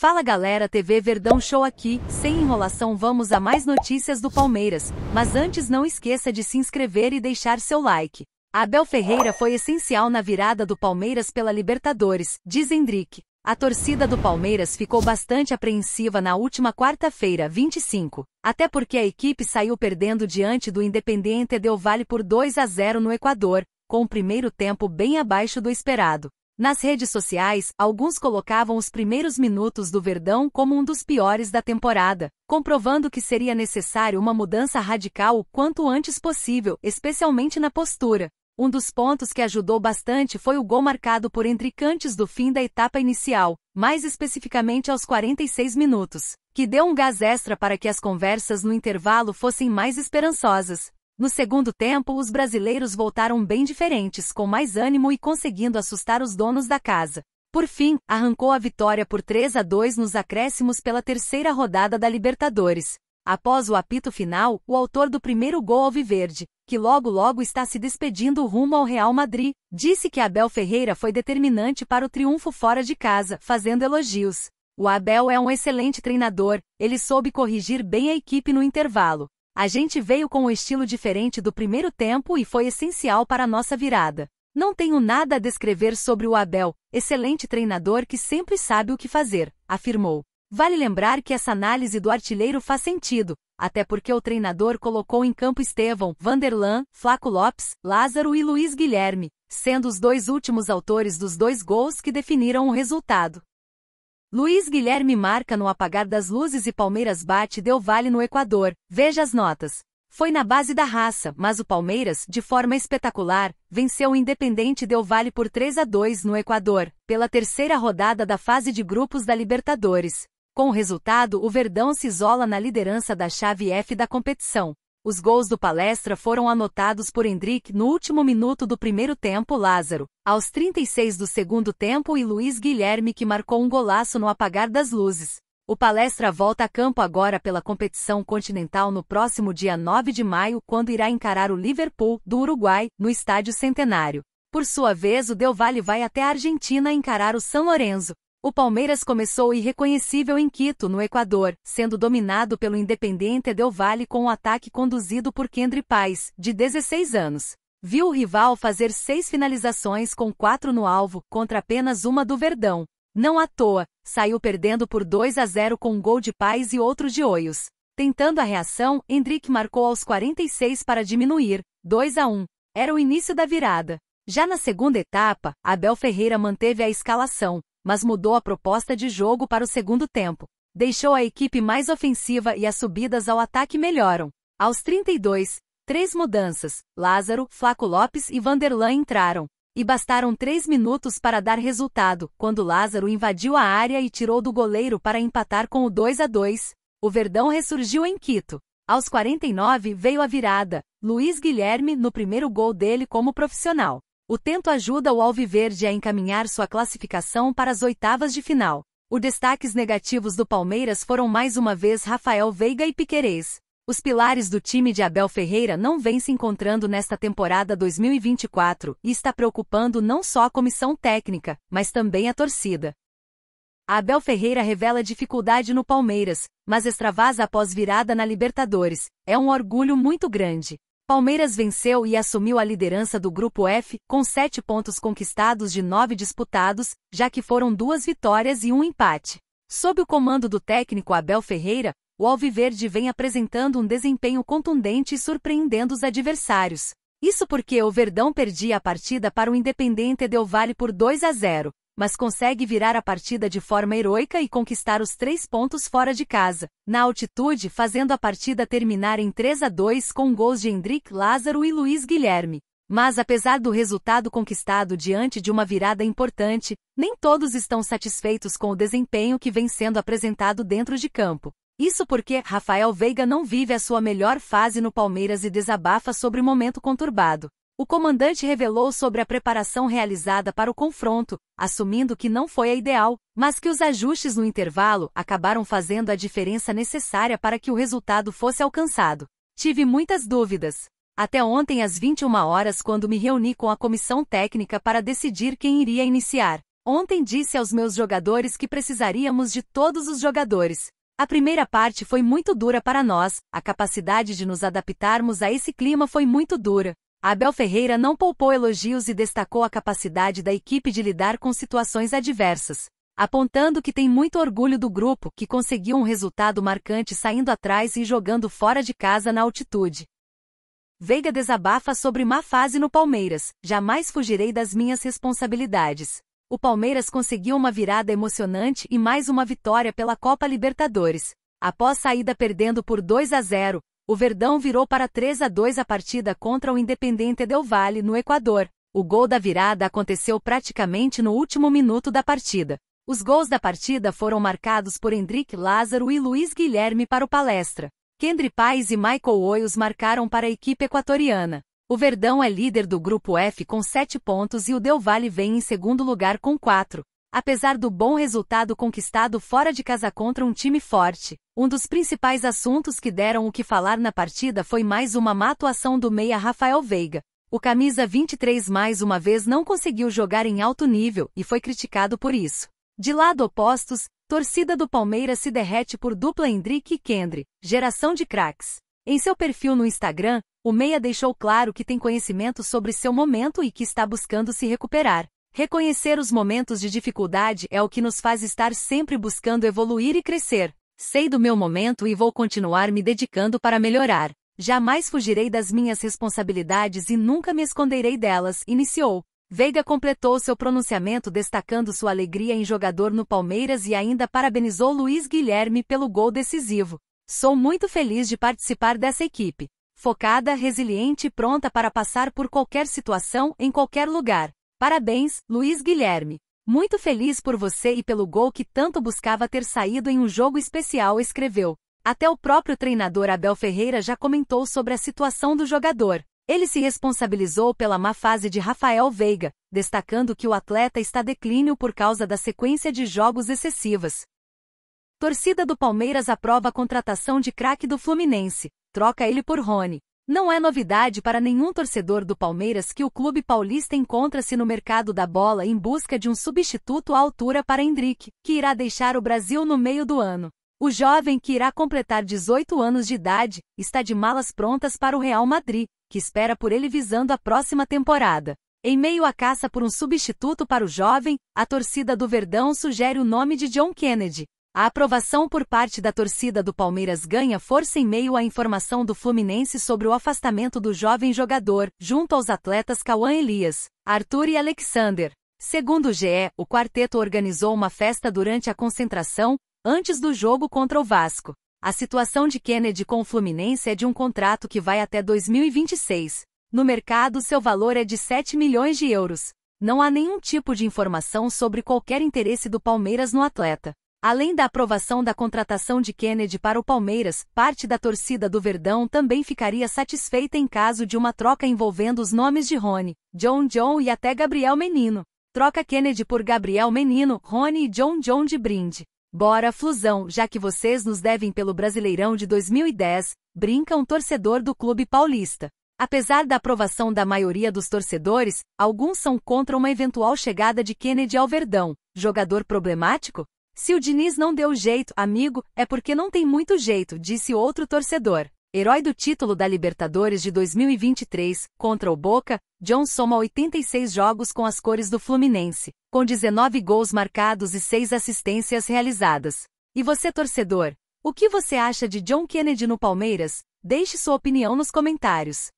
Fala galera, TV Verdão Show aqui. Sem enrolação, vamos a mais notícias do Palmeiras, mas antes não esqueça de se inscrever e deixar seu like. Abel Ferreira foi essencial na virada do Palmeiras pela Libertadores, diz Hendrick. A torcida do Palmeiras ficou bastante apreensiva na última quarta-feira, 25, até porque a equipe saiu perdendo diante do Independiente Del Vale por 2 a 0 no Equador, com o primeiro tempo bem abaixo do esperado. Nas redes sociais, alguns colocavam os primeiros minutos do Verdão como um dos piores da temporada, comprovando que seria necessário uma mudança radical o quanto antes possível, especialmente na postura. Um dos pontos que ajudou bastante foi o gol marcado por Entricantes do fim da etapa inicial, mais especificamente aos 46 minutos, que deu um gás extra para que as conversas no intervalo fossem mais esperançosas, no segundo tempo, os brasileiros voltaram bem diferentes, com mais ânimo e conseguindo assustar os donos da casa. Por fim, arrancou a vitória por 3 a 2 nos acréscimos pela terceira rodada da Libertadores. Após o apito final, o autor do primeiro gol alviverde, que logo logo está se despedindo rumo ao Real Madrid, disse que Abel Ferreira foi determinante para o triunfo fora de casa, fazendo elogios. O Abel é um excelente treinador, ele soube corrigir bem a equipe no intervalo. A gente veio com um estilo diferente do primeiro tempo e foi essencial para a nossa virada. Não tenho nada a descrever sobre o Abel, excelente treinador que sempre sabe o que fazer, afirmou. Vale lembrar que essa análise do artilheiro faz sentido, até porque o treinador colocou em campo Estevão, Vanderlan, Flaco Lopes, Lázaro e Luiz Guilherme, sendo os dois últimos autores dos dois gols que definiram o resultado. Luiz Guilherme marca no apagar das luzes e Palmeiras bate deu vale no Equador. Veja as notas. Foi na base da raça, mas o Palmeiras, de forma espetacular, venceu o Independente Del Valle por 3 a 2 no Equador, pela terceira rodada da fase de grupos da Libertadores. Com o resultado, o Verdão se isola na liderança da chave F da competição. Os gols do Palestra foram anotados por Hendrick no último minuto do primeiro tempo Lázaro, aos 36 do segundo tempo e Luiz Guilherme que marcou um golaço no apagar das luzes. O Palestra volta a campo agora pela competição continental no próximo dia 9 de maio, quando irá encarar o Liverpool, do Uruguai, no Estádio Centenário. Por sua vez, o Del Valle vai até a Argentina encarar o São Lourenço, o Palmeiras começou irreconhecível em Quito, no Equador, sendo dominado pelo Independente Del Valle com o um ataque conduzido por Kendry Paz, de 16 anos. Viu o rival fazer seis finalizações com quatro no alvo, contra apenas uma do Verdão. Não à toa, saiu perdendo por 2 a 0 com um gol de Paz e outro de Oios. Tentando a reação, Hendrick marcou aos 46 para diminuir, 2 a 1. Era o início da virada. Já na segunda etapa, Abel Ferreira manteve a escalação, mas mudou a proposta de jogo para o segundo tempo. Deixou a equipe mais ofensiva e as subidas ao ataque melhoram. Aos 32, três mudanças: Lázaro, Flaco Lopes e Vanderlan entraram. E bastaram três minutos para dar resultado, quando Lázaro invadiu a área e tirou do goleiro para empatar com o 2 a 2. O Verdão ressurgiu em Quito. Aos 49 veio a virada, Luiz Guilherme no primeiro gol dele como profissional. O tento ajuda o Alviverde a encaminhar sua classificação para as oitavas de final. Os destaques negativos do Palmeiras foram mais uma vez Rafael Veiga e Piquerez. Os pilares do time de Abel Ferreira não vêm se encontrando nesta temporada 2024 e está preocupando não só a comissão técnica, mas também a torcida. A Abel Ferreira revela dificuldade no Palmeiras, mas extravasa após virada na Libertadores. É um orgulho muito grande. Palmeiras venceu e assumiu a liderança do Grupo F, com sete pontos conquistados de nove disputados, já que foram duas vitórias e um empate. Sob o comando do técnico Abel Ferreira, o Alviverde vem apresentando um desempenho contundente e surpreendendo os adversários. Isso porque o Verdão perdia a partida para o Independente Del Vale por 2 a 0, mas consegue virar a partida de forma heroica e conquistar os três pontos fora de casa, na altitude, fazendo a partida terminar em 3 a 2 com gols de Hendrik Lázaro e Luiz Guilherme. Mas apesar do resultado conquistado diante de uma virada importante, nem todos estão satisfeitos com o desempenho que vem sendo apresentado dentro de campo. Isso porque Rafael Veiga não vive a sua melhor fase no Palmeiras e desabafa sobre o momento conturbado. O comandante revelou sobre a preparação realizada para o confronto, assumindo que não foi a ideal, mas que os ajustes no intervalo acabaram fazendo a diferença necessária para que o resultado fosse alcançado. Tive muitas dúvidas. Até ontem às 21 horas, quando me reuni com a comissão técnica para decidir quem iria iniciar. Ontem disse aos meus jogadores que precisaríamos de todos os jogadores. A primeira parte foi muito dura para nós, a capacidade de nos adaptarmos a esse clima foi muito dura. Abel Ferreira não poupou elogios e destacou a capacidade da equipe de lidar com situações adversas, apontando que tem muito orgulho do grupo que conseguiu um resultado marcante saindo atrás e jogando fora de casa na altitude. Veiga desabafa sobre má fase no Palmeiras, jamais fugirei das minhas responsabilidades. O Palmeiras conseguiu uma virada emocionante e mais uma vitória pela Copa Libertadores. Após saída perdendo por 2 a 0, o Verdão virou para 3 a 2 a partida contra o Independente Del Valle no Equador. O gol da virada aconteceu praticamente no último minuto da partida. Os gols da partida foram marcados por Hendrik Lázaro e Luiz Guilherme para o Palestra. Kendry Pais e Michael Hoyos marcaram para a equipe equatoriana. O Verdão é líder do grupo F com 7 pontos e o Del Valle vem em segundo lugar com 4. Apesar do bom resultado conquistado fora de casa contra um time forte, um dos principais assuntos que deram o que falar na partida foi mais uma má atuação do meia Rafael Veiga. O camisa 23 mais uma vez não conseguiu jogar em alto nível e foi criticado por isso. De lado opostos, torcida do Palmeiras se derrete por dupla Hendrick e Kendry, geração de craques. Em seu perfil no Instagram, o meia deixou claro que tem conhecimento sobre seu momento e que está buscando se recuperar. Reconhecer os momentos de dificuldade é o que nos faz estar sempre buscando evoluir e crescer. Sei do meu momento e vou continuar me dedicando para melhorar. Jamais fugirei das minhas responsabilidades e nunca me esconderei delas, iniciou. Veiga completou seu pronunciamento destacando sua alegria em jogador no Palmeiras e ainda parabenizou Luiz Guilherme pelo gol decisivo. Sou muito feliz de participar dessa equipe. Focada, resiliente e pronta para passar por qualquer situação, em qualquer lugar. Parabéns, Luiz Guilherme. Muito feliz por você e pelo gol que tanto buscava ter saído em um jogo especial, escreveu. Até o próprio treinador Abel Ferreira já comentou sobre a situação do jogador. Ele se responsabilizou pela má fase de Rafael Veiga, destacando que o atleta está declínio por causa da sequência de jogos excessivas. Torcida do Palmeiras aprova a contratação de craque do Fluminense. Troca ele por Rony. Não é novidade para nenhum torcedor do Palmeiras que o clube paulista encontra-se no mercado da bola em busca de um substituto à altura para Hendrick, que irá deixar o Brasil no meio do ano. O jovem que irá completar 18 anos de idade está de malas prontas para o Real Madrid, que espera por ele visando a próxima temporada. Em meio à caça por um substituto para o jovem, a torcida do Verdão sugere o nome de John Kennedy, a aprovação por parte da torcida do Palmeiras ganha força em meio à informação do Fluminense sobre o afastamento do jovem jogador, junto aos atletas Cauã Elias, Arthur e Alexander. Segundo o GE, o quarteto organizou uma festa durante a concentração, antes do jogo contra o Vasco. A situação de Kennedy com o Fluminense é de um contrato que vai até 2026. No mercado, seu valor é de 7 milhões de euros. Não há nenhum tipo de informação sobre qualquer interesse do Palmeiras no atleta. Além da aprovação da contratação de Kennedy para o Palmeiras, parte da torcida do Verdão também ficaria satisfeita em caso de uma troca envolvendo os nomes de Rony, John John e até Gabriel Menino. Troca Kennedy por Gabriel Menino, Rony e John John de brinde. Bora, Flusão, já que vocês nos devem pelo Brasileirão de 2010, brinca um torcedor do clube paulista. Apesar da aprovação da maioria dos torcedores, alguns são contra uma eventual chegada de Kennedy ao Verdão. Jogador problemático? Se o Diniz não deu jeito, amigo, é porque não tem muito jeito, disse outro torcedor. Herói do título da Libertadores de 2023, contra o Boca, John soma 86 jogos com as cores do Fluminense, com 19 gols marcados e 6 assistências realizadas. E você, torcedor, o que você acha de John Kennedy no Palmeiras? Deixe sua opinião nos comentários.